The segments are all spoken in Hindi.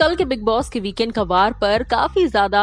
कल के बिग बॉस के वीकेंड का वार पर काफी ज्यादा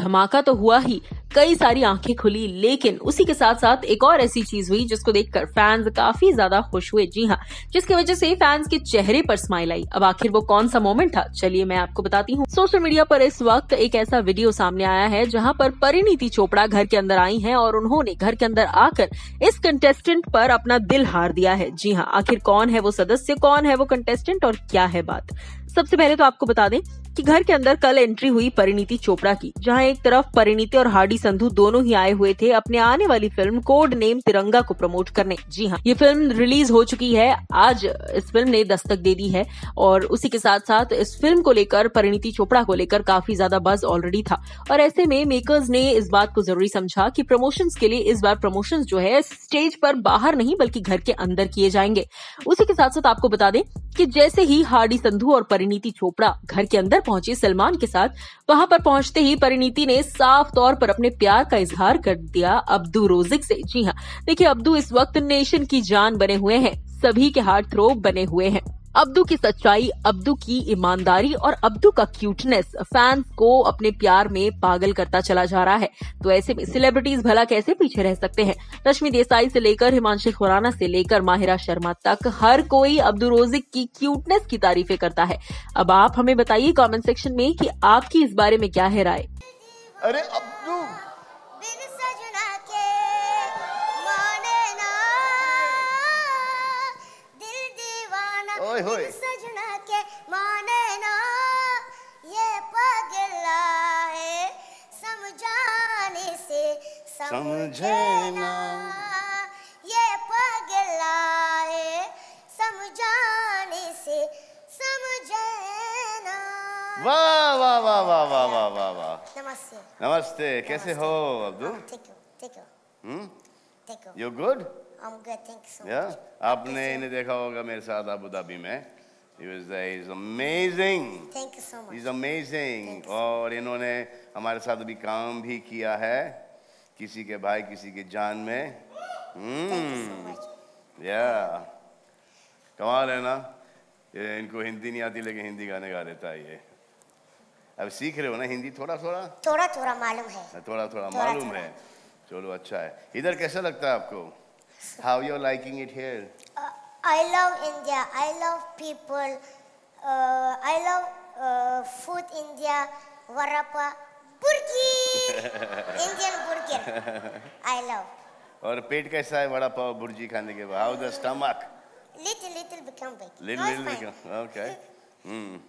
धमाका तो हुआ ही कई सारी आंखें खुली लेकिन उसी के साथ साथ एक और ऐसी चीज हुई जिसको देखकर फैंस काफी ज्यादा खुश हुए जी हाँ जिसकी वजह से फैंस के चेहरे पर स्माइल आई अब आखिर वो कौन सा मोमेंट था चलिए मैं आपको बताती हूँ सोशल मीडिया पर इस वक्त एक ऐसा वीडियो सामने आया है जहाँ पर परिणीति चोपड़ा घर के अंदर आई है और उन्होंने घर के अंदर आकर इस कंटेस्टेंट पर अपना दिल हार दिया है जी हाँ आखिर कौन है वो सदस्य कौन है वो कंटेस्टेंट और क्या है बात सबसे पहले तो आपको बता दें कि घर के अंदर कल एंट्री हुई परिणीति चोपड़ा की जहां एक तरफ परिणीति और हार्डी संधू दोनों ही आए हुए थे अपने आने वाली फिल्म कोड नेम तिरंगा को प्रमोट करने जी हाँ ये फिल्म रिलीज हो चुकी है आज इस फिल्म ने दस्तक दे दी है और उसी के साथ साथ इस फिल्म को लेकर परिणीति चोपड़ा को लेकर काफी ज्यादा बज ऑलरेडी था और ऐसे में मेकर्स ने इस बात को जरूरी समझा कि प्रमोशन के लिए इस बार प्रमोशन जो है स्टेज पर बाहर नहीं बल्कि घर के अंदर किए जाएंगे उसी के साथ साथ आपको बता दें कि जैसे ही हार्डी संधू और परिणीति चोपड़ा घर के अंदर पहुंचे सलमान के साथ वहां पर पहुंचते ही परिणीति ने साफ तौर पर अपने प्यार का इजहार कर दिया अब्दू रोजिक से जी हाँ देखिए अब्दू इस वक्त नेशन की जान बने हुए हैं सभी के हार्ट थ्रो बने हुए हैं अब्दू की सच्चाई अब्दू की ईमानदारी और अब्दू का क्यूटनेस फैंस को अपने प्यार में पागल करता चला जा रहा है तो ऐसे में सेलिब्रिटीज भला कैसे पीछे रह सकते हैं रश्मि देसाई से लेकर हिमांशु खुराना से लेकर माहिरा शर्मा तक हर कोई अब्दू रोजिक की क्यूटनेस की तारीफें करता है अब आप हमें बताइए कॉमेंट सेक्शन में की आपकी इस बारे में क्या है राय अरे अब ओए होए सजना के माने ना ये पगला है समझाने से समझे ना ये पगला है समझाने से समझे ना वाह वाह वाह वाह वाह वाह वाह वाह नमस्ते नमस्ते कैसे हो अब्दुल हाँ, ठीक हो ठीक हो hmm you good I'm good, thank you so yeah? आपने इन्हें देखा होगा मेरे साथ अबू धाबी में He was there. He's amazing. Thank you so much. He's amazing. और इन्होंने हमारे साथ भी काम भी किया है किसी के भाई किसी के जान में हम्म या hmm. कमाल है ना ये इनको हिंदी नहीं आती लेकिन हिंदी गाने गा देता है ये अब सीख रहे हो ना हिंदी थोड़ा थोड़ा थोड़ा थोड़ा मालूम है हाँ, थोड़ा थोड़ा, थोड़ा मालूम थोड़ा। है चलो अच्छा है इधर कैसा लगता है आपको how you liking it here I love India I love people I love food India वरापा बुर्गी इंडियन बुर्गर आई लव और पेट कैसा है वड़ा पाव बुर्जी खाने के बाद how the stomach little little become big little little okay hmm